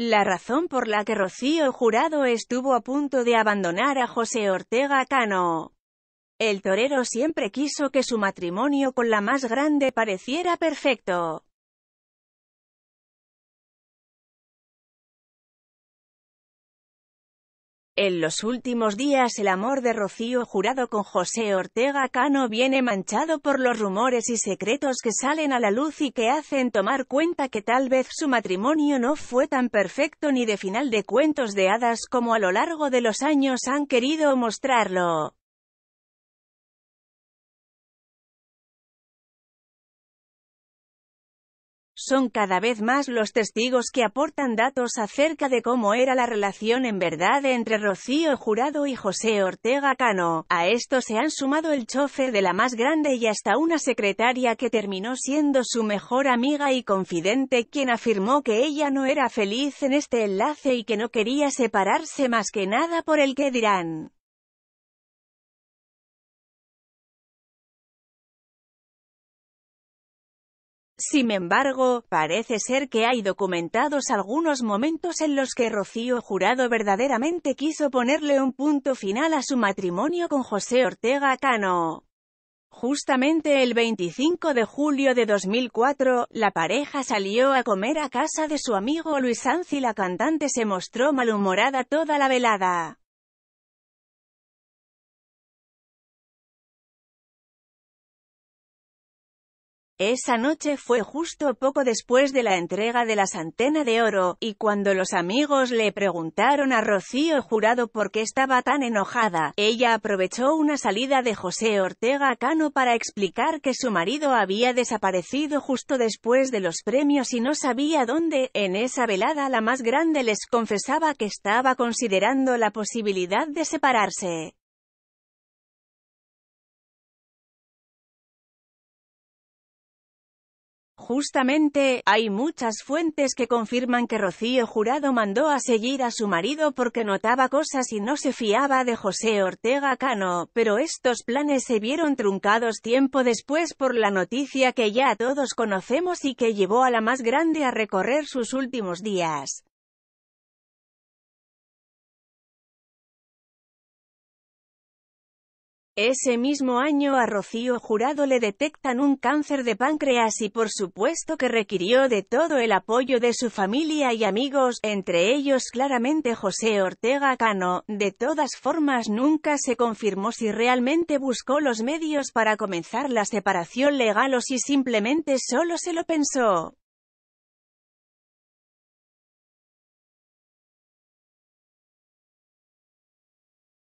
La razón por la que Rocío Jurado estuvo a punto de abandonar a José Ortega Cano. El torero siempre quiso que su matrimonio con la más grande pareciera perfecto. En los últimos días el amor de Rocío Jurado con José Ortega Cano viene manchado por los rumores y secretos que salen a la luz y que hacen tomar cuenta que tal vez su matrimonio no fue tan perfecto ni de final de cuentos de hadas como a lo largo de los años han querido mostrarlo. Son cada vez más los testigos que aportan datos acerca de cómo era la relación en verdad entre Rocío Jurado y José Ortega Cano. A esto se han sumado el chofer de la más grande y hasta una secretaria que terminó siendo su mejor amiga y confidente quien afirmó que ella no era feliz en este enlace y que no quería separarse más que nada por el que dirán. Sin embargo, parece ser que hay documentados algunos momentos en los que Rocío Jurado verdaderamente quiso ponerle un punto final a su matrimonio con José Ortega Cano. Justamente el 25 de julio de 2004, la pareja salió a comer a casa de su amigo Luis Anzi y la cantante se mostró malhumorada toda la velada. Esa noche fue justo poco después de la entrega de la Santena de Oro, y cuando los amigos le preguntaron a Rocío Jurado por qué estaba tan enojada, ella aprovechó una salida de José Ortega Cano para explicar que su marido había desaparecido justo después de los premios y no sabía dónde. En esa velada la más grande les confesaba que estaba considerando la posibilidad de separarse. Justamente, hay muchas fuentes que confirman que Rocío Jurado mandó a seguir a su marido porque notaba cosas y no se fiaba de José Ortega Cano, pero estos planes se vieron truncados tiempo después por la noticia que ya todos conocemos y que llevó a la más grande a recorrer sus últimos días. Ese mismo año a Rocío Jurado le detectan un cáncer de páncreas y por supuesto que requirió de todo el apoyo de su familia y amigos, entre ellos claramente José Ortega Cano. De todas formas nunca se confirmó si realmente buscó los medios para comenzar la separación legal o si simplemente solo se lo pensó.